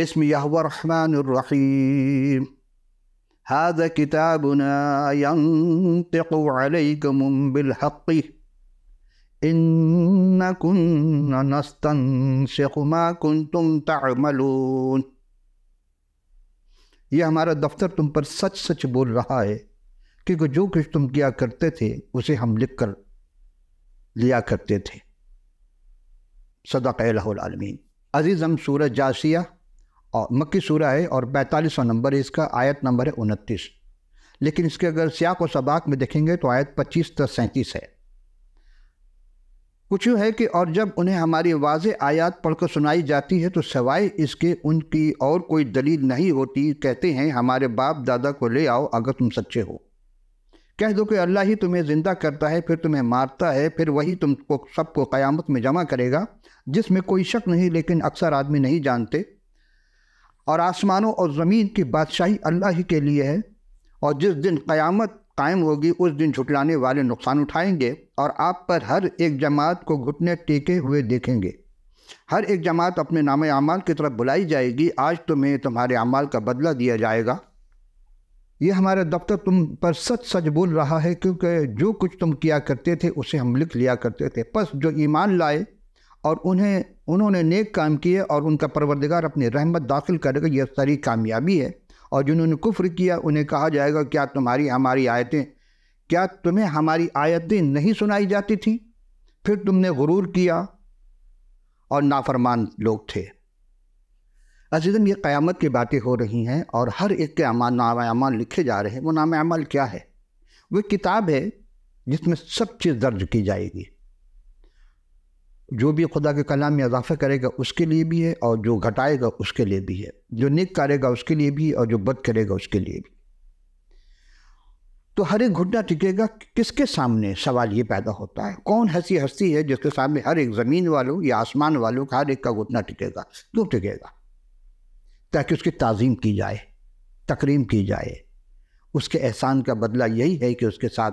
باسم يهوى الرحمن الرحيم هذا كتابنا ينطق عليكم بالحق إن كنا نستنسخ ما كنتم تعملون यह हमारा दफ्तर तुम पर सच सच बोल रहा है क्योंकि जो कुछ तुम किया करते थे उसे हम लिख कर लिया करते थे सदा कहलामीन अजीज़ हम सूरज जासिया और मक्की सूरा है और पैंतालीसवा नंबर है इसका आयत नंबर है उनतीस लेकिन इसके अगर स्याक व सबाक में देखेंगे तो आयत पच्चीस तक सैंतीस है कुछ यूँ है कि और जब उन्हें हमारी वाज आयात पढ़कर सुनाई जाती है तो सवाए इसके उनकी और कोई दलील नहीं होती कहते हैं हमारे बाप दादा को ले आओ अगर तुम सच्चे हो कह दो कि अल्लाह ही तुम्हें ज़िंदा करता है फिर तुम्हें मारता है फिर वही तुमको सबको क़यामत में जमा करेगा जिसमें कोई शक नहीं लेकिन अक्सर आदमी नहीं जानते और आसमानों और ज़मीन की बादशाही अल्लाह ही के लिए है और जिस दिन क़यामत कायम होगी उस दिन झुटलाने वाले नुकसान उठाएंगे और आप पर हर एक जमात को घुटने टेके हुए देखेंगे हर एक जमात अपने नाम अमाल की तरफ बुलाई जाएगी आज तुम्हें तुम्हारे अमाल का बदला दिया जाएगा ये हमारा दफ्तर तुम पर सच सच बोल रहा है क्योंकि जो कुछ तुम किया करते थे उसे हम लिख लिया करते थे बस जो ईमान लाए और उन्हें उन्होंने नेक काम किए और उनका परवरदिगार अपनी रहमत दाखिल करेगा यह सारी कामयाबी है और जिन्होंने कुफ्र किया उन्हें कहा जाएगा क्या तुम्हारी हमारी आयतें क्या तुम्हें हमारी आयतें नहीं सुनाई जाती थी फिर तुमने गुरूर किया और नाफरमान लोग थे अजीज़न ये क़यामत की बातें हो रही हैं और हर एक के अमान नाम अमाल लिखे जा रहे हैं वो नाम अमल क्या है वह किताब है जिसमें सब चीज़ दर्ज की जाएगी जो भी खुदा के कलाम में इजाफा करेगा उसके लिए भी है और जो घटाएगा उसके लिए भी है जो निक करेगा उसके लिए भी और जो बद करेगा उसके लिए भी तो हर एक घुटना टिकेगा किसके सामने सवाल ये पैदा होता है कौन हंसी हस्ती है जिसके सामने हर एक ज़मीन वालों या आसमान वालों का हर एक का घुटना टिकेगा क्यों टिकेगा ताकि उसकी तज़ीम की जाए तकरीम की जाए उसके एहसान का बदला यही है कि उसके साथ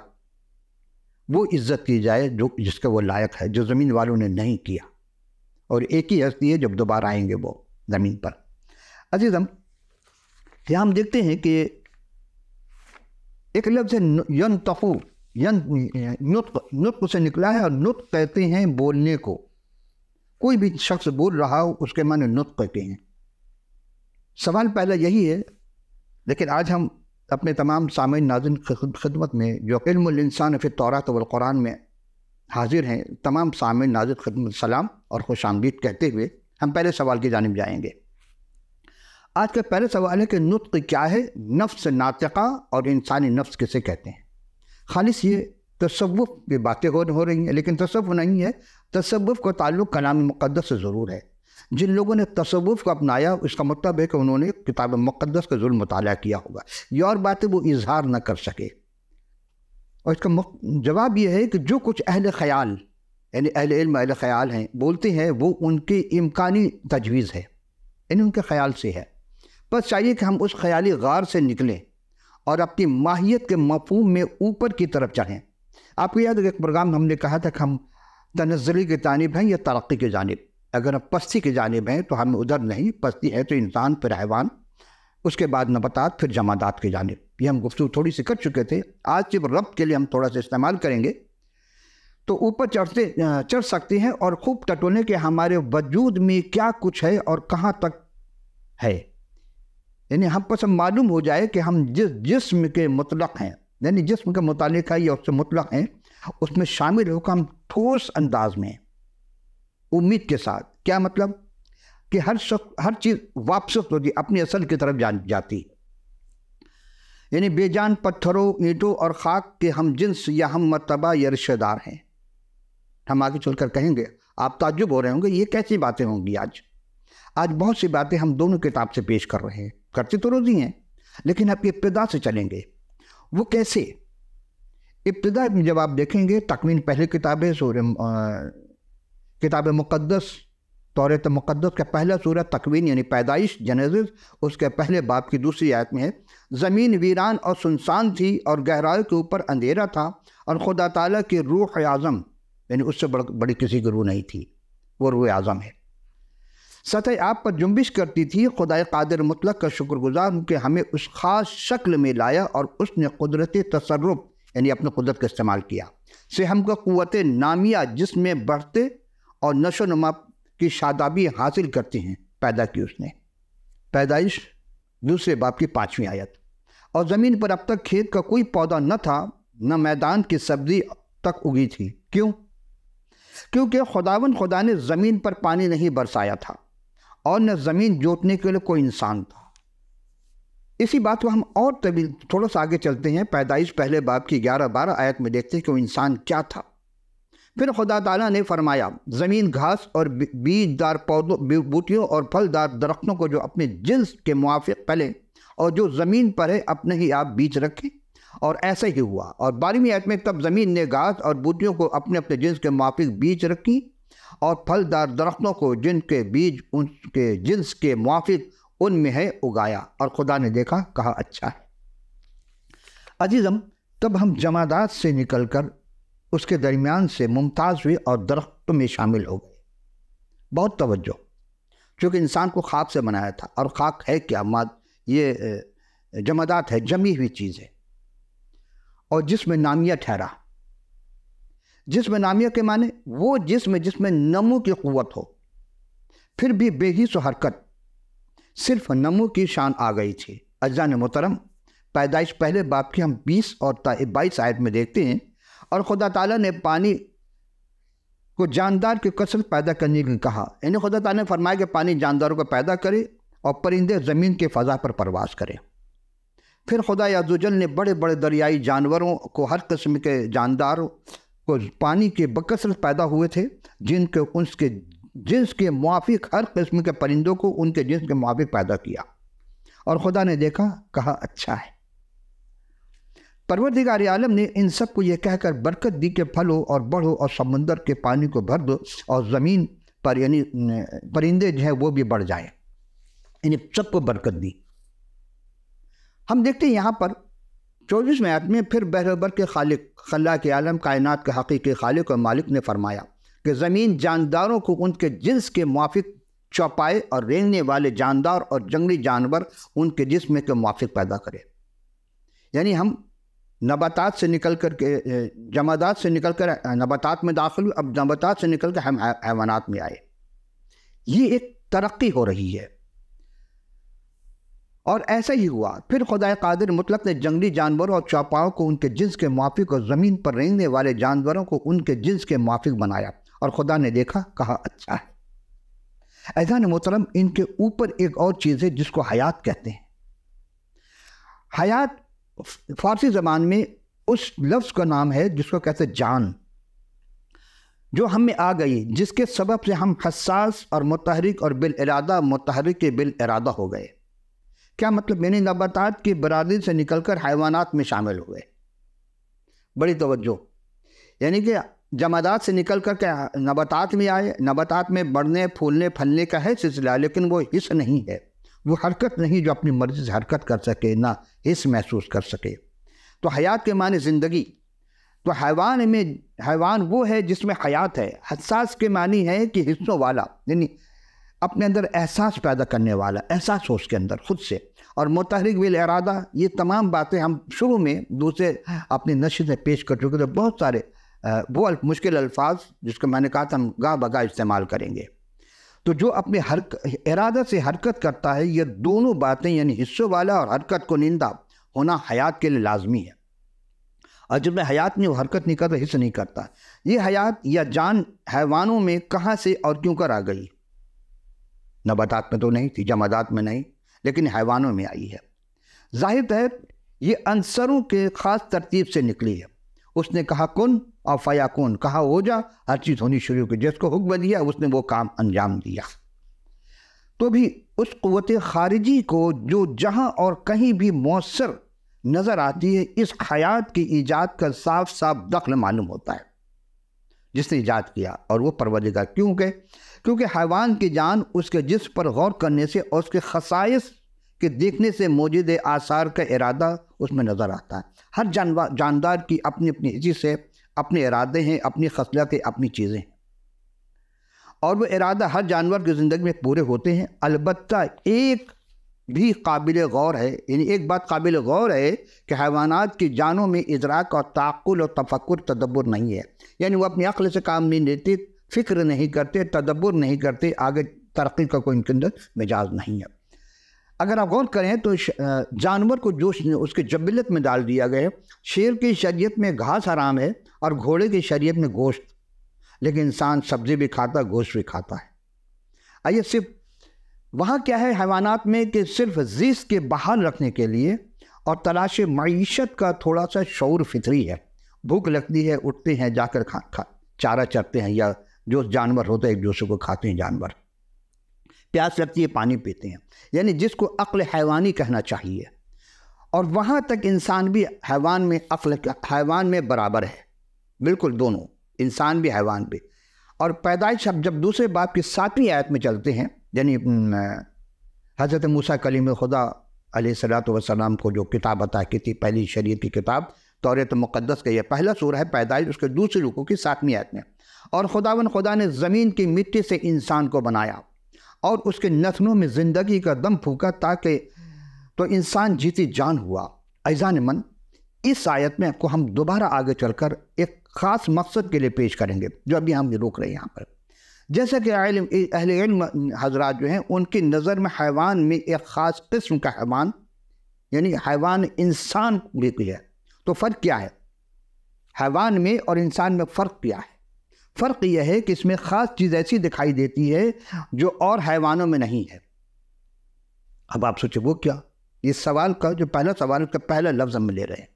वो इज्जत की जाए जो जिसका वो लायक है जो ज़मीन वालों ने नहीं किया और एक ही हस्ती है जब दोबारा आएंगे वो ज़मीन पर अजीज़म यहाँ हम देखते हैं कि एक लफ्ज़ है यन तफू यन नुत नुत्क से निकला है और नुत कहते हैं बोलने को कोई भी शख्स बोल रहा हो उसके मन नुत कहते हैं सवाल पहला यही है लेकिन आज हम अपने तमाम साम नाजन खदमत में जो इल्मान फिर तो कुरान में हाजिर हैं तमाम सामिन नाजन खदमत सलाम और खुश आमदीद कहते हुए हम पहले सवाल की जानब जाएंगे आज का पहले सवाल है कि नुत्क क्या है नफ्स नातका और इंसानी नफ्स किसे कहते हैं खालिश ये तसवुफ़ की बातें हो रही हैं लेकिन तसव्व नहीं है तसव्वुफ़ का ताल्लुक़ कलाम मुक़दस से ज़रूर है जिन लोगों ने तसवुफ़ को अपनाया इसका मतलब है कि उन्होंने किताब मुक़दस का जुल मुताल किया होगा ये और बातें वो इजहार न कर सके और इसका जवाब यह है कि जो कुछ अहल ख्याल यानी अहल इल्म अहल ख्याल हैं बोलते हैं वो उनकी इम्कानी तजवीज़ है यानी उनके ख्याल से है बस चाहिए कि हम उस ख्याली गार से निकलें और अपनी माहियत के मफहम में ऊपर की तरफ चढ़ें आपको याद एक प्रोग्राम हमने कहा था कि हम तनजली की जानब हैं या तरक्की की जानब अगर हम पस्ती की जानब हैं तो हम उधर नहीं पस्ती है तो इंसान फिर हैवान उसके बाद नबतात फिर जमादात की जानब ये हम गुफ्तु थोड़ी सी कर चुके थे आज सिर्फ रब्त के लिए हम थोड़ा सा इस्तेमाल करेंगे तो ऊपर चढ़ते चढ़ सकते हैं और खूब टटोने के हमारे वजूद में क्या कुछ है और कहाँ तक है यानी हम पर मालूम हो जाए कि हम जिस जिसम के मतलब हैं यानी जिसम के मुतल है या उससे मतलब हैं उसमें शामिल होकर हम ठोस अंदाज में हैं उम्मीद के साथ क्या मतलब कि हर शख्स हर चीज़ वापस होती अपनी असल की तरफ जान जाती है यानी बेजान पत्थरों ईंटों और खाक के हम जिन्स या हम मरतबा या रिश्तेदार हैं हम आगे चलकर कहेंगे आप ताजुब हो रहे होंगे ये कैसी बातें होंगी आज आज बहुत सी बातें हम दोनों किताब से पेश कर रहे हैं करते तो रोजी हैं लेकिन आप इब्तदा से चलेंगे वो कैसे इब्तदा में जब आप देखेंगे तकमीन पहले किताबें सूर्य किताब मुक़दस तौरत मुक़दस का पहला सूर तकवीन यानी पैदाइश जनेजिस उसके पहले बाप की दूसरी आयत में है ज़मीन वीरान और सुनसान थी और गहराई के ऊपर अंधेरा था और खुदा तला की रूह आज़म यानी उससे बड़, बड़ी किसी की रूह नहीं थी वो रूह आज़म है सतह आप पर जुम्बिश करती थी खुदा कादिर मुतलक का शुक्रगुजार हूँ कि हमें उस ख़ास शक्ल में लाया और उसने कुदरती तसरुप यानी अपने कुदरत का इस्तेमाल किया से हमको क़वत नामिया जिसमें बढ़ते और नशो नमा की शादाबी हासिल करती हैं पैदा की उसने पैदाइश दूसरे बाप की पाँचवीं आयत और ज़मीन पर अब तक खेत का कोई पौधा न था न मैदान की सब्जी तक उगी थी क्यों क्योंकि खुदावन खुदा ने ज़मीन पर पानी नहीं बरसाया था और न ज़मीन जोतने के लिए कोई इंसान था इसी बात को हम और तभी थोड़ा सा आगे चलते हैं पैदाइश पहले बाप की ग्यारह बारह आयत में देखते हैं कि वो इंसान क्या था फिर खुदा तला ने फरमाया ज़मीन घास और बीजदार पौधों बूटियों और फलदार दरख्तों को जो अपने जिन्स के मुआफ़ पहले और जो ज़मीन पर है अपने ही आप बीज रखें और ऐसे ही हुआ और बारहवीं आयत में तब ज़मीन ने घास और बूटियों को अपने अपने जिन्स के मुआफ बीज रखी और फलदार दरख्तों को जिनके बीज उनके जिन्स के मुआफ़ उनमें है उगाया और खुदा ने देखा कहा अच्छा है अजीज़म तब हम जमादात से निकलकर उसके दरमियान से मुमताज़ हुई और दरख्त में शामिल हो गई बहुत तवज्जो चूँकि इंसान को खाक से बनाया था और खाक है क्या माद ये जमादात है जमी हुई चीज़ है और जिसमें नामिया ठहरा जिसमें नामिया के माने वो जिसमें जिसमें नमो की क़वत हो फिर भी बेहिस हरकत सिर्फ नमो की शान आ गई थी अजान मोहतरम पैदाइश पहले बाप की हम बीस और बाईस आयत में देखते हैं और खुदा ताला ने पानी को जानदार की कसरत पैदा करने के लिए कहा यानी खुदा ताला ने फरमाया कि पानी जानदारों को पैदा करे और परिंदे ज़मीन के फ़ज़ा पर परवास करें फिर खुदा याजुजल ने बड़े बड़े दरियाई जानवरों को हर कस्म के जानदारों को पानी के बकसरत पैदा हुए थे जिनके उनके जिन्स के मुआफ़ हर कस्म के परिंदों को उनके जिन्स के मुआफ़ पैदा किया और ख़ुदा ने देखा कहा अच्छा है परवरदिगार आलम ने इन सब को यह कहकर बरकत दी कि फलो और बढ़ो और समंदर के पानी को भर दो और ज़मीन पर यानी परिंदे जो है वो भी बढ़ जाए यानी सबको बरकत दी हम देखते हैं यहाँ पर चौबीस मैत में फिर बहरबर के खालिक खल्ला के आलम कायनात के हकीकी खालिक और मालिक ने फरमाया कि ज़मीन जानदारों को उनके जिन्स के मुआफ़ चौपाए और रेंगने वाले जानदार और जंगली जानवर उनके जिसम के मुआफ़ पैदा करें यानी हम नबातात से निकल कर के जमादात से निकल कर नबातात में दाखिल हुए अब नबातात से निकल कर हम हैवानात में आए ये एक तरक्की हो रही है और ऐसा ही हुआ फिर खुदा कादिर मुतलक ने जंगली जानवरों और चौपाओं को उनके जिन्स के माफिक और ज़मीन पर रेंगने वाले जानवरों को उनके जिन्स के माफिक बनाया और खुदा ने देखा कहा अच्छा है ऐजान मोहतरम इनके ऊपर एक और चीज़ है जिसको हयात कहते हैं हयात फारसी जबान में उस लफ्ज़ का नाम है जिसको कहते हैं जान जो हम में आ गई जिसके सबब से हम हसास और मतहरक और बिल इरादा मतहरिक के बिल इरादा हो गए क्या मतलब मैंने नबातात की बरदरी से निकलकर हैवानात में शामिल हुए बड़ी तवज्जो यानी कि जमादात से निकल कर क्या नबातात में आए नबातात में बढ़ने फूलने फलने का है सिलसिला लेकिन वो हिस्स नहीं है वो हरकत नहीं जो अपनी मर्जी से हरकत कर सके ना हिस महसूस कर सके तो हयात के माने ज़िंदगी तो हैवान में हैवान वो है जिसमें हयात है हसास के मानी है कि हिस्सों वाला यानी अपने अंदर एहसास पैदा करने वाला एहसास हो उसके अंदर खुद से और मतहरक विल इरादा ये तमाम बातें हम शुरू में दूसरे अपनी नशे से पेश कर चुके थे तो बहुत सारे वो मुश्किल अल्फाज जिसको मैंने कहा था हम गा बगा इस्तेमाल करेंगे तो जो अपने हरक इरादा से हरकत करता है ये दोनों बातें यानी हिस्सों वाला और हरकत को निंदा होना हयात के लिए लाजमी है और जब हयात में वो हरकत नहीं करता हिस्सा नहीं करता ये हयात या जान हैवानों में कहाँ से और क्यों कर आ गई नबातात में तो नहीं थी जमादात में नहीं लेकिन हैवानों में आई है जाहिर है ये अंसरों के ख़ास तरतीब से निकली है उसने कहा कौन और फयाकून कहा हो जा हर चीज़ होनी शुरू की जिसको हुक्म दिया उसने वो काम अंजाम दिया तो भी उस क़वत खारिजी को जो जहाँ और कहीं भी मौसर नज़र आती है इस हयात की ईजाद का साफ साफ दखल मालूम होता है जिसने ईजाद किया और वो परवरदिगार क्यों के क्योंकि हैवान की जान उसके जिस पर गौर करने से और उसके खसाइस के देखने से मौजूद आसार का इरादा उसमें नज़र आता है हर जानवा जानदार की अपनी अपनी इसी से अपने इरादे हैं अपनी खसलत अपनी चीज़ें और वो इरादा हर जानवर की ज़िंदगी में पूरे होते हैं अलबत् एक भी काबिल गौर है यानी एक बात काबिल गौर है कि हैवानात की जानों में इजराक और ताकुल और तफक्र तदब्बर नहीं है यानी वो अपनी अक्ल से काम नहीं लेते फ़िक्र नहीं करते तदब्बर नहीं करते आगे तरक्की का कोई उनके अंदर मिजाज नहीं है अगर आप गौर करें तो जानवर को जो उसके जबिलत में डाल दिया गया शेर की शरीयत में घास आराम है और घोड़े की शरीयत में गोश्त लेकिन इंसान सब्ज़ी भी खाता गोश्त भी खाता है आइए सिर्फ वहाँ क्या है हैवानात में कि सिर्फ जीस के बाहर रखने के लिए और तलाश मीशत का थोड़ा सा शौर फितरी है भूख लगती है उठते हैं जाकर खा खा चारा चरते हैं या जो जानवर होता है एक दूसरे को खाते हैं जानवर प्यास लगती है पानी पीते हैं यानी जिसको अक्ल हैवानी कहना चाहिए और वहाँ तक इंसान भी हैवान में अक्ल हैवान में बराबर है बिल्कुल दोनों इंसान भी हैवान भी और पैदाइश अब जब दूसरे बाप की सातवीं आयत में चलते हैं यानी हज़रत मूसा कलीम खुदा सलात वसलाम को जो किताब अता की थी पहली शरीर की किताब तौरत मुक़दस का यह पहला सूर है पैदाइश उसके दूसरे रुकों की सातवीं आयत में और ख़ुदा खुदा ने ज़मीन की मिट्टी से इंसान को बनाया और उसके नथनों में ज़िंदगी का दम फूका ताकि तो इंसान जीती जान हुआ ऐजान मन इस आयत में को हम दोबारा आगे चलकर एक ख़ास मकसद के लिए पेश करेंगे जो अभी हम रोक रहे हैं यहाँ पर जैसा कि अहल हजरा जो हैं उनकी नज़र में हैवान में एक ख़ास किस्म का हैवान यानी हैवान इंसान भी है तो फ़र्क क्या है हैवान में और इंसान में फ़र्क क्या है फ़र्क यह है कि इसमें ख़ास चीज़ ऐसी दिखाई देती है जो और हैवानों में नहीं है अब आप सोचे वो क्या इस सवाल का जो पहला सवाल उसका पहला लफ्ज़ हम ले रहे हैं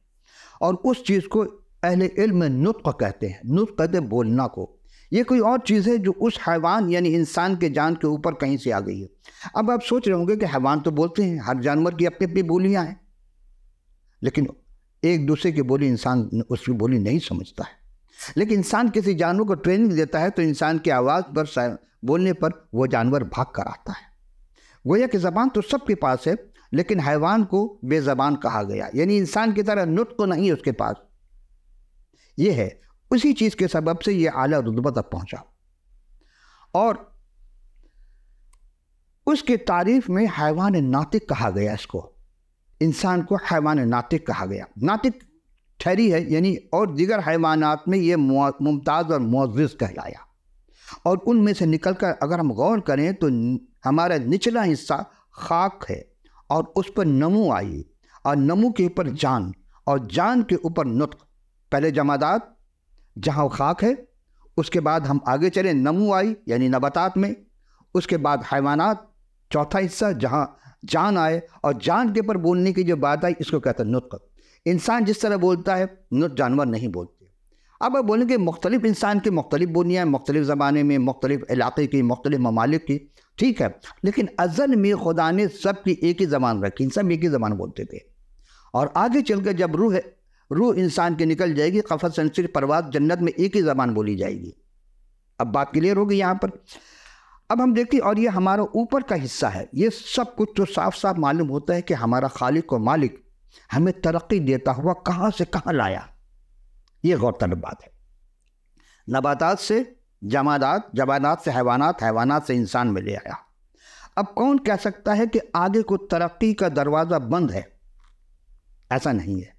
और उस चीज़ को अहले इल्म नुत्क कहते हैं नुत्क कहते हैं बोलना को ये कोई और चीज़ है जो उस हैवान यानी इंसान के जान के ऊपर कहीं से आ गई है अब आप सोच रहे होंगे कि हैवान तो बोलते हैं हर जानवर की अपनी अपनी बोलियाँ हैं लेकिन एक दूसरे की बोली इंसान उसकी बोली नहीं समझता है लेकिन इंसान किसी जानवर को ट्रेनिंग देता है तो इंसान की आवाज़ पर बोलने पर वो जानवर भाग कर आता है गोया की ज़बान तो सबके पास है लेकिन हैवान को बेज़बान कहा गया यानी इंसान की तरह नुट को तो नहीं उसके पास ये है उसी चीज़ के सबब से ये आला रुतबा तक पहुँचा और उसकी तारीफ में हैवान नातिक कहा गया इसको इंसान को हैवान नातिक कहा गया नातिक ठहरी है यानी और दिगर हैवानात में ये मुमताज़ और मुआज़ कहलाया और उनमें से निकल कर अगर हम गौर करें तो हमारा निचला हिस्सा खाक है और उस पर नमू आई और नमू के ऊपर जान और जान के ऊपर नुत पहले जमादात जहाँ खाक है उसके बाद हम आगे चले नमू आई यानी नबातात में उसके बाद हैवानात चौथा हिस्सा जहाँ जान आए और जान के ऊपर बोलने की जो बात आई इसको कहते हैं नुतक इंसान जिस तरह बोलता है जानवर नहीं बोलते अब आप बोलेंगे मुख्तलिफ़ इंसान की मुख्तलिफ़ बोलियाँ मुख्तलिफ़ ज़माने में मुख्तलिफ़ इलाके की मुख्तलिफ़ ममालिक की ठीक है लेकिन अजल में खुदा ने सब की एक ही ज़बान रखी सब एक ही ज़बान बोलते थे और आगे चल कर जब रूह रूह इंसान की निकल जाएगी कफत सनसर परवाज जन्नत में एक ही ज़बान बोली जाएगी अब बात क्लियर होगी यहाँ पर अब हम हैं और ये हमारा ऊपर का हिस्सा है ये सब कुछ तो साफ साफ मालूम होता है कि हमारा खालिक और मालिक हमें तरक्की देता हुआ कहाँ से कहाँ लाया ये गौरतलब बात है नबातात से जमादात जमादात से हैवानात हैवानात से इंसान में ले आया अब कौन कह सकता है कि आगे को तरक्की का दरवाज़ा बंद है ऐसा नहीं है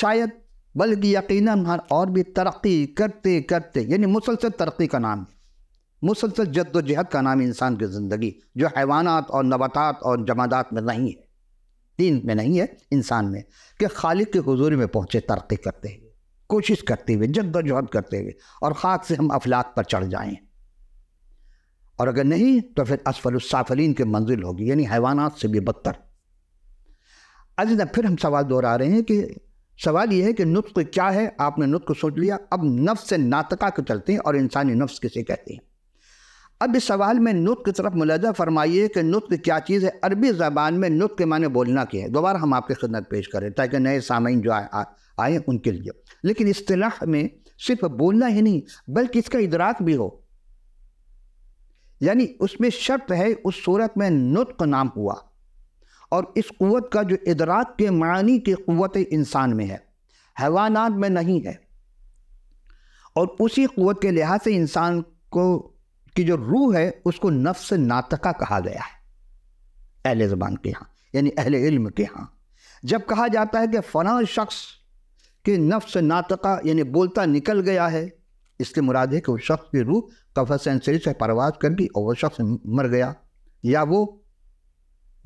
शायद बल्कि यकीन हर और भी तरक्की करते करते यानी मुसलसल तरक्की का नाम है मुसलसल जद्दोजहद का नाम इंसान की ज़िंदगी जो हैवानात और नबातात और जमादात में नहीं है दीन में नहीं है इंसान में कि खालिद के हजूरी में पहुँचे तरक्की करते हुए कोशिश करते हुए जद्दोजहद करते हुए और खाक से हम अफलाक पर चढ़ जाएँ और अगर नहीं तो फिर असफलसाफलिन के मंजिल होगी यानी हैवानात से भी बदतर अजीज फिर हम सवाल दोहरा रहे हैं कि सवाल यह है कि नुस्ख क्या है आपने नुस्ख सोच लिया अब नफ्स से नातका को चलते हैं और इंसानी नफ्स किसे कहते हैं अब इस सवाल में नुत की तरफ मुलजा फरमाइए कि नुत क्या चीज़ है अरबी ज़बान में नुत के माने बोलना क्या है दोबारा हम आपकी खिदमत पेश करें ताकि नए सामीन जो आए आए उनके लिए लेकिन असलाह में सिर्फ बोलना ही नहीं बल्कि इसका इदराक भी हो यानी उसमें शर्त है उस सूरत में नुत नाम हुआ और इस क़वत का जो इदराक के मानी की क़वत इंसान में है हैवानात में नहीं है और उसी क़वत के लिहाज से इंसान को कि जो रूह है उसको नफ्स नातका कहा गया है अहल ज़बान के यहाँ यानी अहल इल्म के यहाँ जब कहा जाता है कि फ़लाँ शख्स के नफ्स नातका यानी बोलता निकल गया है इसके मुराद है कि उस शख्स की रूह कफसन शरीर से परवाज कर दी और वह शख्स मर गया या वो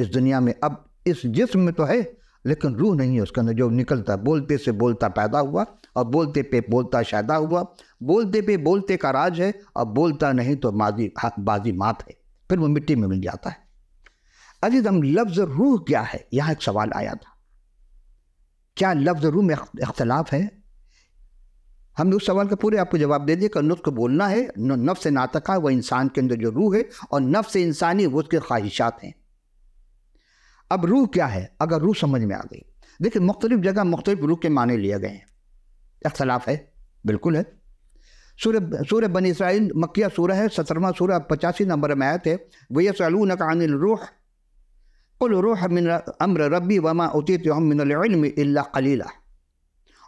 इस दुनिया में अब इस जिसम में तो है लेकिन रूह नहीं है उसके अंदर जो निकलता है बोलते से बोलता पैदा हुआ और बोलते पे बोलता शायदा हुआ बोलते पे बोलते का राज है और बोलता नहीं तो माजी बाजी मात है फिर वो मिट्टी में मिल जाता है अजीज हम लफ्ज़ रूह क्या है यहाँ एक सवाल आया था क्या लफ्ज़ रूह में अख्तिलाफ है हमने उस सवाल का पूरे आपको जवाब दे दिया कि नुस्ख को बोलना है नफ़ से नातका वह इंसान के अंदर जो रूह है और से इंसानी वो उसके ख्वाहिशात हैं अब रूह क्या है अगर रूह समझ में आ गई देखिए मुख्तलिफ जगह मुख्तलिफ रूह के माने लिए गए हैं अख्तलाफ है बिल्कुल है सूर्य सूर्य बन इसराइल मक्या सूरह है सत्रहवा सूरह पचासी नंबर में आए थे वैस सलून रूह कुल रूह मिन अम्र रबी वमा उती खलीला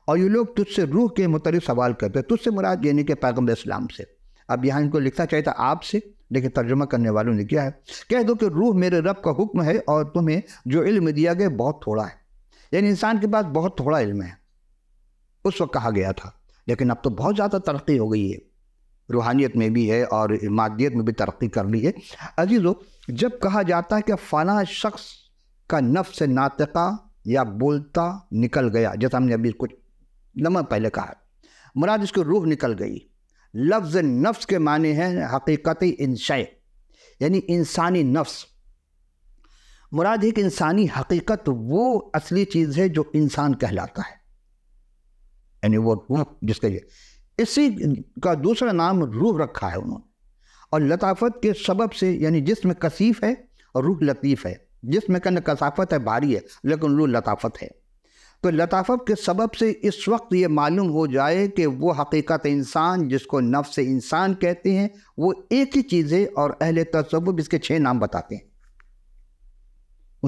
और ये लोग तुझसे रूह के मुतल सवाल करते तुझसे मुराद यानी कि पैगम्बर इस्लाम से अब यहाँ इनको लिखना चाहिए था आपसे देखिए तर्जुमा करने वालों ने किया है कह दो कि रूह मेरे रब का हुक्म है और तुम्हें जो इल्म दिया गया बहुत थोड़ा है यानी इंसान के पास बहुत थोड़ा इल्म है उस वक्त कहा गया था लेकिन अब तो बहुत ज़्यादा तरक्की हो गई है रूहानियत में भी है और मादियत में भी तरक्की कर ली है अजीज़ो जब कहा जाता है कि फ़लाँ शख्स का नफ से नातका या बोलता निकल गया जैसा हमने अभी कुछ लम्हा पहले कहा मुराद इसकी रूह निकल गई लफ्ज़ नफ्स के माने हैं हकीकती इंशा यानी इंसानी नफ्स मुराद एक इंसानी हकीकत वो असली चीज़ है जो इंसान कहलाता है यानी वो जिसके लिए इसी का दूसरा नाम रूह रखा है उन्होंने और लताफत के सबब से यानी जिसम कसीफ है और रूह लतीफ़ है जिसमें कन कसाफत है भारी है लेकिन रूह लताफत है तो लताफ़त के सबब से इस वक्त ये मालूम हो जाए कि वो हकीकत इंसान जिसको नफ्स इंसान कहते हैं वो एक ही चीज़ है और अहल तसवुब इसके छः नाम बताते हैं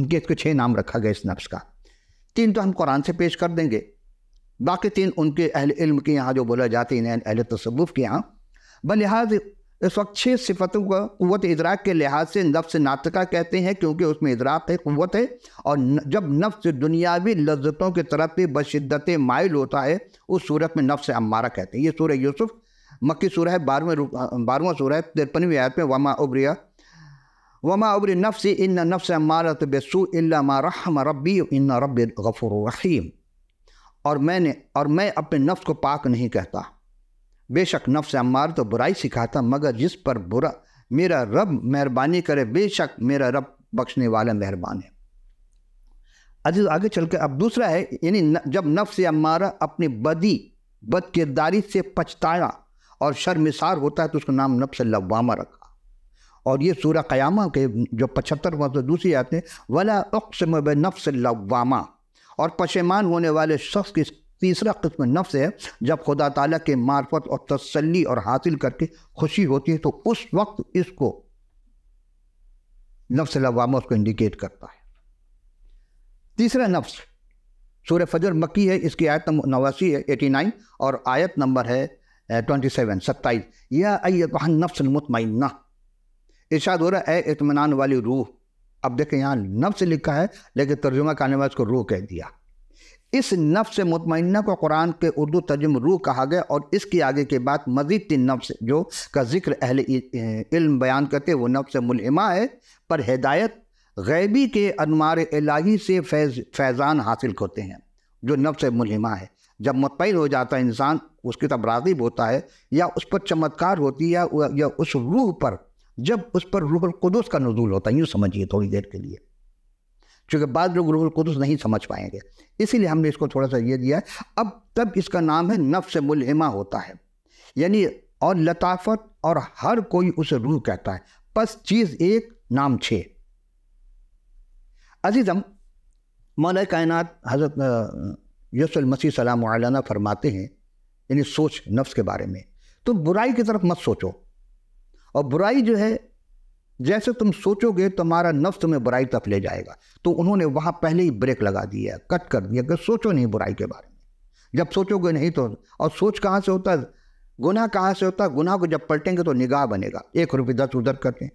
उनके इसके छः नाम रखा गया इस नफ्स का तीन तो हम कुरान से पेश कर देंगे बाकी तीन उनके अहल इल्म के यहाँ जो बोला जाते हैं अहल तसवुफ़ के यहाँ बलिहाज स्वच्छ सिफतों का कुत इदराक के लिहाज से नफ्स नातका कहते हैं क्योंकि उसमें इदराक है कुत है और जब नफ्स दुनियावी लज्जतों की तरफ भी बशिद्दत माइल होता है उस सूरत में नफ्स अम्मारा कहते हैं ये सूर्य यूसुफ़ मक्की सूर है बारहवें बारहवा सूर है तिरपनवी आयत में वमा उब्रिया वमा उब्र नफ्स इन नफ्स अम्मारत तो बेसू इल्ला रहम रबी इन रब गफ़ुर रहीम और मैंने और मैं अपने नफ्स को पाक नहीं कहता बेशक नफ्स अम्मार तो बुराई सिखाता मगर जिस पर बुरा मेरा रब मेहरबानी करे बेशक मेरा रब बख्शने वाला मेहरबान है अजीज आगे चल के अब दूसरा है यानी जब नफ्स अम्मारा अपनी बदी बद किरदारी से पछताया और शर्मिसार होता है तो उसका नाम नफ्स लवामा रखा और ये सूर्य क़यामा के जो पचहत्तर वर्ष दूसरी आते हैं वला अक्सम नफ्स लवामा और पशेमान होने वाले शख्स की तीसरा किस्म नफ्स है जब खुदा ताला के मार्फत और तसल्ली और हासिल करके खुशी होती है तो उस वक्त इसको नफ्स लवामा उसको इंडिकेट करता है तीसरा नफ्स सूर फजर मक्की है इसकी आयत नंबर नवासी है एटी नाइन और आयत नंबर है ट्वेंटी सेवन सत्ताईस यह अयतहा नफ्स मुतमिन इर्शाद हो रहा है इतमान वाली रूह अब देखें यहाँ नफ्स लिखा है लेकिन तर्जुमा करने वाले उसको रूह कह दिया इस नफ्स मुतमना को कुरान के उर्दू तर्जुम रूह कहा गया और इसके आगे के बाद मजीद तीन नफ्स जो का जिक्र अहल इल्म बयान करते वो नफ्स मुलमा है पर हिदायत गैबी के अनमार इलाही से फैज फैज़ान हासिल होते हैं जो नफ्स मुलमा है जब मतपैन हो जाता है इंसान उसकी तब रागिब होता है या उस पर चमत्कार होती है या उस रूह पर जब उस पर रूह कदस का नजूल होता है यूँ समझिए थोड़ी देर के लिए क्योंकि बाद लोग रूहुल कुदस तो नहीं समझ पाएंगे इसीलिए हमने इसको थोड़ा सा ये दिया अब तब इसका नाम है नफ्स मुलहिमा होता है यानी और लताफत और हर कोई उसे रूह कहता है बस चीज़ एक नाम छः अजीज़म मौल कायन हज़रत यसुल मसीह सलाम आलाना फरमाते हैं यानी सोच नफ्स के बारे में तुम तो बुराई की तरफ मत सोचो और बुराई जो है जैसे तुम सोचोगे तुम्हारा नफ्स तुम्हें बुराई तक ले जाएगा तो उन्होंने वहाँ पहले ही ब्रेक लगा दिया कट कर दिया कि सोचो नहीं बुराई के बारे में जब सोचोगे नहीं तो और सोच कहाँ से होता है गुनाह कहाँ से होता है गुनाह को जब पलटेंगे तो निगाह बनेगा एक रुपये दस उधर करते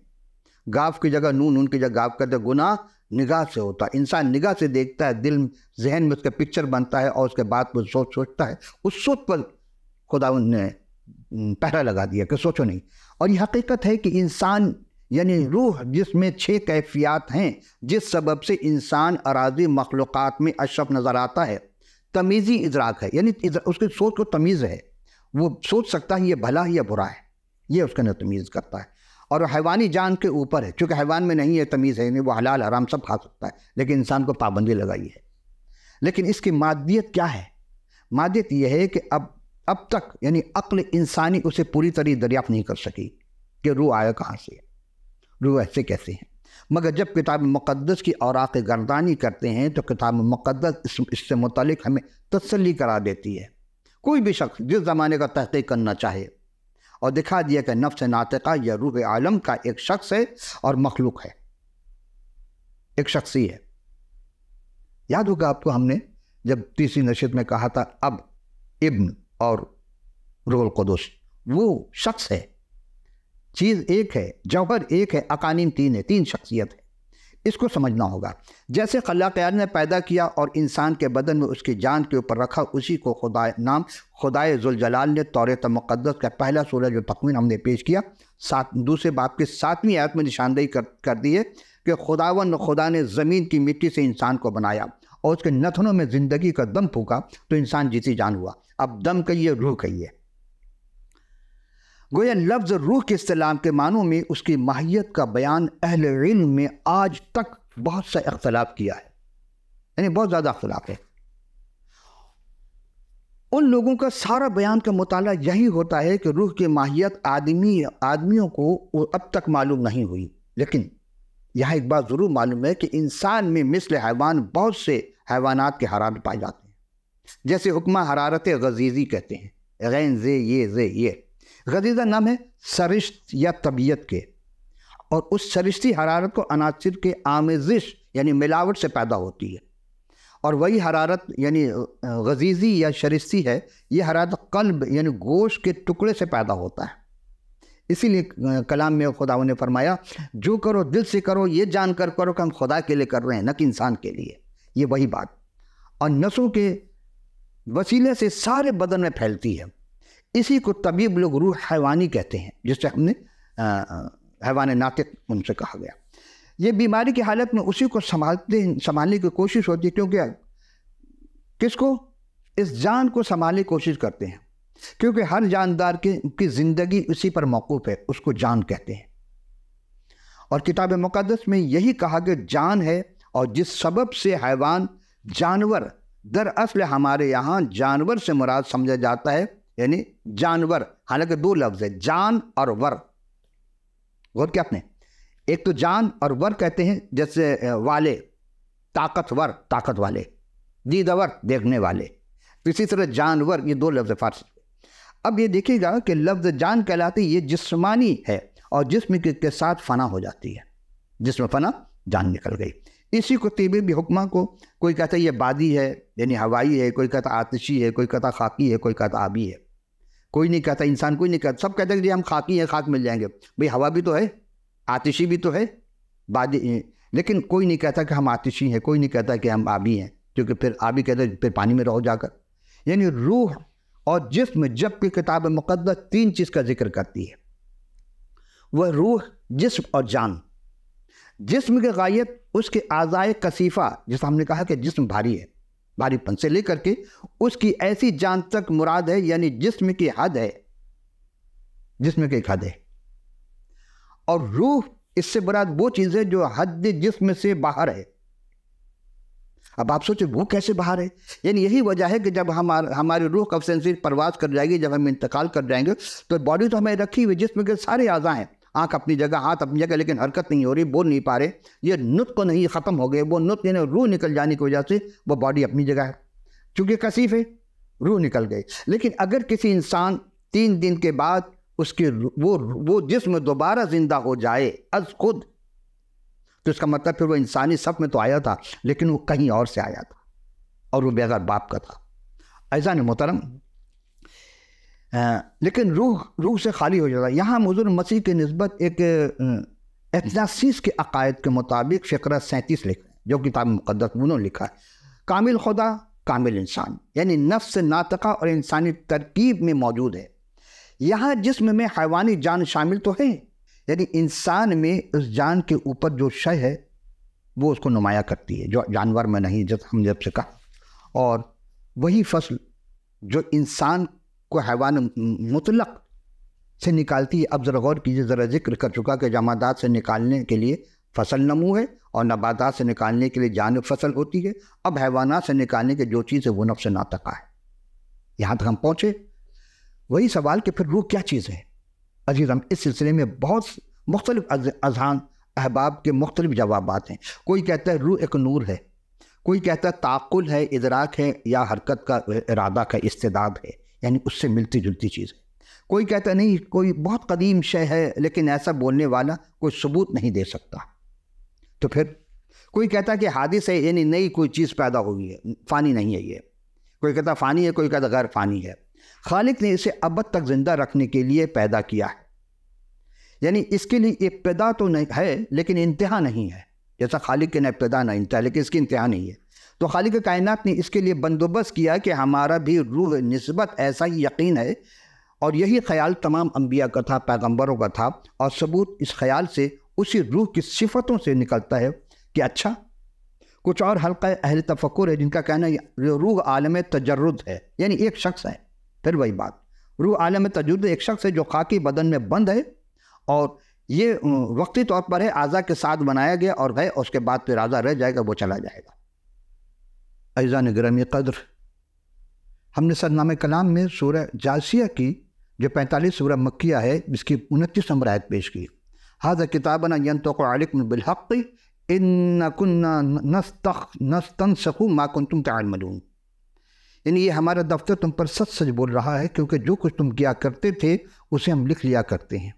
गाव की जगह नून नून की जगह गाव करते गुनाह निगाह से होता है इंसान निगाह से देखता है दिल जहन में उसका पिक्चर बनता है और उसके बाद वो सोच सोचता है उस सोच पर खुदा ने पहरा लगा दिया कि सोचो नहीं और ये हकीकत है कि इंसान यानी रूह जिसमें छः कैफियात हैं जिस सबब से इंसान अराजी मखलूक़ात में अशफ नज़र आता है तमीज़ी इजराक है यानी उसकी सोच को तमीज़ है वो सोच सकता है ये भला है या बुरा है ये उसका अंदर तमीज़ करता है और हैवानी जान के ऊपर है चूँकि हैवान में नहीं है तमीज़ है यानी वो हलाल आराम सब खा सकता है लेकिन इंसान को पाबंदी लगाई है लेकिन इसकी मादियत क्या है मादियत यह है कि अब अब तक यानी अक्ल इंसानी उसे पूरी तरह दरियाफ़ नहीं कर सकी कि रूह आया कहाँ से है रूह ऐसे कैसे हैं मगर जब किताब मुक़दस की आके गर्दानी करते हैं तो किताब मुक़दस इससे मुतलक हमें तसली करा देती है कोई भी शख्स जिस ज़माने का तहकीक करना चाहे और दिखा दिया कि नफ्स नातका या रूह आलम का एक शख्स है और मखलूक है एक शख्सी है याद होगा आपको हमने जब तीसरी नशीत में कहा था अब इब्न और रोल कदोश वो शख्स है चीज़ एक है जौहर एक है अकानीन तीन है तीन शख्सियत है इसको समझना होगा जैसे खल्लाकयार ने पैदा किया और इंसान के बदन में उसकी जान के ऊपर रखा उसी को खुदा नाम खुदाए जुलजलाल ने तौर तमक़दस का पहला सूरज जो तकमीन हमने पेश किया सात दूसरे बाप के सातवीं आयत में निशानदेही कर कर दी है कि खुदावन खुदा ने ज़मीन की मिट्टी से इंसान को बनाया और उसके नथनों में ज़िंदगी का दम फूका तो इंसान जीती जान हुआ अब दम कहिए रूह कहिए गोया लफ्ज़ रूह के इस्तेलाम के मानों में उसकी माहियत का बयान अहल इल्म में आज तक बहुत सा इख्तलाफ किया है यानी बहुत ज़्यादा अख्तलाफ है उन लोगों का सारा बयान का मताल यही होता है कि रूह की माहियत आदमी आदमियों को अब तक मालूम नहीं हुई लेकिन यह एक बात ज़रूर मालूम है कि इंसान में मिसल हैवान बहुत से हैवानात के हराम पाए जाते हैं जैसे हुक्मा हरारत गजीजी कहते हैं गैन जे ये जे ये गदीदा नाम है सरिश्त या तबीयत के और उस सरिश्ती हरारत को अनासर के आमेजिश यानी मिलावट से पैदा होती है और वही हरारत यानी गजीजी या शरिस्ती है ये हरारत कल्ब यानी गोश के टुकड़े से पैदा होता है इसीलिए कलाम में खुदा ने फरमाया जो करो दिल से करो ये जान कर करो कि हम खुदा के लिए कर रहे हैं न कि इंसान के लिए ये वही बात और नसों के वसीले से सारे बदन में फैलती है इसी को तबीब लोग रूह हैवानी कहते हैं जिसे हमने हैवान नातिक उनसे कहा गया ये बीमारी की हालत में उसी को संभालते संभालने की कोशिश होती है क्योंकि किसको इस जान को संभालने की कोशिश करते हैं क्योंकि हर जानदार की की ज़िंदगी उसी पर मौकूफ़ है उसको जान कहते हैं और किताब मुक़दस में यही कहा कि जान है और जिस सबब से हैवान जानवर दरअसल हमारे यहाँ जानवर से मुराद समझा जाता है यानी जानवर हालांकि दो लफ्ज़ है जान और वर गौर क्या आपने एक तो जान और वर कहते हैं जैसे वाले ताकतवर ताकत वाले दीदवर देखने वाले इसी तरह जानवर ये दो लफ्ज़ फारसी अब ये देखिएगा कि लफ्ज़ जान कहलाते ये जिस्मानी है और जिसम के, के साथ फना हो जाती है जिसम फना जान निकल गई इसी को तीबी भी हुक्मा को कोई कहता है ये बादी है यानी हवाई है कोई कहता आतिशी है कोई कहता खाकी है कोई कहता आबी है कोई नहीं कहता इंसान कोई नहीं कहता सब कहते हैं कि हम खाकी हैं खाक मिल जाएंगे भाई हवा भी तो है आतिशी भी तो है बादी लेकिन कोई नहीं कहता कि हम आतिशी हैं कोई नहीं कहता कि हम आबी हैं क्योंकि फिर आबी कहते फिर पानी में रहो जाकर यानी रूह और जब जबकि किताब मुकदस तीन चीज़ का जिक्र करती है वह रूह जिसम और जान जिसम की गायत उसके आज़ाए कसीफ़ा जैसा हमने कहा कि जिसम भारी है भारीपन से लेकर के उसकी ऐसी जान तक मुराद है यानी जिस्म की हद है जिस्म की हद है और रूह इससे मुराद वो चीज़ है जो हद जिस्म से बाहर है अब आप सोचे वो कैसे बाहर है यानी यही वजह है कि जब हमारे हमारी रूह कब से प्रवास कर जाएगी जब हम इंतकाल कर जाएंगे तो बॉडी तो हमें रखी हुई जिसम के सारे आज़ा हैं आंख अपनी जगह हाथ अपनी जगह लेकिन हरकत नहीं हो रही बोल नहीं पा रहे ये नुत को नहीं ख़त्म हो गए वो नुत यानी रूह निकल जाने की वजह से वो बॉडी अपनी जगह है क्योंकि कसीफ है रूह निकल गई लेकिन अगर किसी इंसान तीन दिन के बाद उसकी वो वो जिसम दोबारा ज़िंदा हो जाए अज खुद तो इसका मतलब फिर वो इंसानी सब में तो आया था लेकिन वो कहीं और से आया था और वो बेगर बाप का था ऐसा नहीं मोहतरम लेकिन रूह रूह से खाली हो जाता है यहाँ मजूर मसीह की नस्बत एक एतनासीस के अकायद के मुताबिक शकरा सैंतीस लिख जो किताब मुकदस उन्होंने लिखा है कामिल खुदा कामिल इंसान यानी नफ्स नातका और इंसानी तरकीब में मौजूद है यहाँ जिसम में हैवानी जान शामिल तो है यानी इंसान में उस जान के ऊपर जो शय है वो उसको नुमाया करती है जो जानवर में नहीं जब हम जब से कहा और वही फसल जो इंसान को हैवान मुतलक से निकालती है अब ज़रा गौर कीजिए ज़रा जिक्र कर चुका कि जमादात से निकालने के लिए फसल नमू है और नबादात से निकालने के लिए जानब फसल होती है अब हैवाना से निकालने के जो चीज़ है वो नफ्स नातका है यहाँ तक हम पहुँचे वही सवाल कि फिर रूह क्या चीज़ है अजीज़ हम इस सिलसिले में बहुत मुख्तलिफ अजहान अहबाब के मुख्तलिफ जवाब हैं कोई कहता है रूह एक नूर है कोई कहता है ताकुल है इदराक है या हरकत का इरादा का इस्तेदाद है यानी उससे मिलती जुलती चीज़ है कोई कहता नहीं कोई बहुत कदीम शय है लेकिन ऐसा बोलने वाला कोई सबूत नहीं दे सकता तो फिर कोई कहता कि हादिस है यानी नई कोई चीज़ पैदा हुई है फ़ानी नहीं है ये कोई कहता फ़ानी है कोई कहता गैर फ़ानी है खालिक ने इसे अब तक ज़िंदा रखने के लिए पैदा किया है यानी इसके लिए इब्तदा तो नहीं है लेकिन इंतहा नहीं है जैसा खालिक के ना इब्तदा ना इंतहा लेकिन इसकी इंतहा नहीं है तो खालिक कायनत ने इसके लिए बंदोबस्त किया कि हमारा भी रूह नस्बत ऐसा ही यकीन है और यही ख्याल तमाम अम्बिया का था पैगम्बरों का था और सबूत इस ख्याल से उसी रूह की सिफतों से निकलता है कि अच्छा कुछ और हल्का अहल तफक्र है जिनका कहना रूह आलम तजरद है यानी एक शख्स है फिर वही बात रूह आलम तजर्रद एक शख्स है जो खाकी बदन में बंद है और ये वक्ती तौर पर है आज़ा के साथ बनाया गया और गए उसके बाद फिर आज़ा रह जाएगा वो चला जाएगा अज़ा में कदर हमने सरनामे कलाम में सूर्य जासिया की जो पैंतालीस सूर मक्या है जिसकी उनतीस नंबर आयत पेश की हाज किताबना यंतबिलहक़ इन कुन्ना नस्तख नस्तन सकू तुम तमलूम यानी ये हमारा दफ्तर तुम पर सच सच बोल रहा है क्योंकि जो कुछ तुम किया करते थे उसे हम लिख लिया करते हैं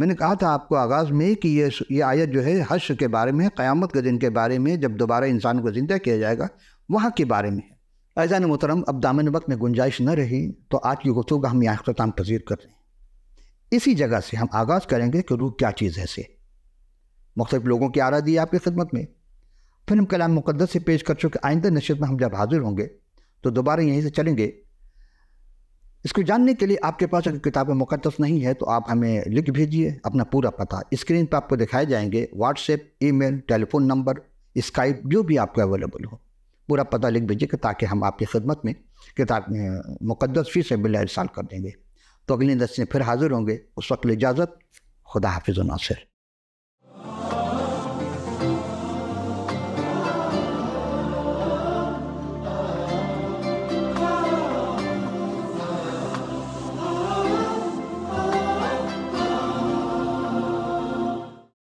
मैंने कहा था आपको आगाज़ में कि ये ये आयत जो है हश के बारे में क़्यामत के दिन के बारे में जब दोबारा इंसान को ज़िंदा किया जाएगा वहाँ के बारे में है ऐजान मोहतरम अब दामन वक्त में गुंजाइश न रही तो आज की गुफ्तु हम यहाँ अख्ताम पजीर कर रहे हैं इसी जगह से हम आगाज़ करेंगे कि रूह क्या चीज़ है से मुख्तलिफ लोगों की आरा दी आपकी खिदमत में फिर हम कलाम मुकदस से पेश कर चुके आइंदा नशत में हम जब हाजिर होंगे तो दोबारा यहीं से चलेंगे इसको जानने के लिए आपके पास अगर किताब मुकदस नहीं है तो आप हमें लिख भेजिए अपना पूरा पता स्क्रीन पर आपको दिखाए जाएंगे WhatsApp email telephone number Skype जो भी आपको अवेलेबल हो पूरा पता लिख दीजिए ताकि हम आपकी खिदमत में किताब मुकदस फीस से बिल्ला इरसाल कर देंगे तो अगले दस में फिर हाज़िर होंगे उस वक्त इजाज़त खुदा हाफिज़ नासिर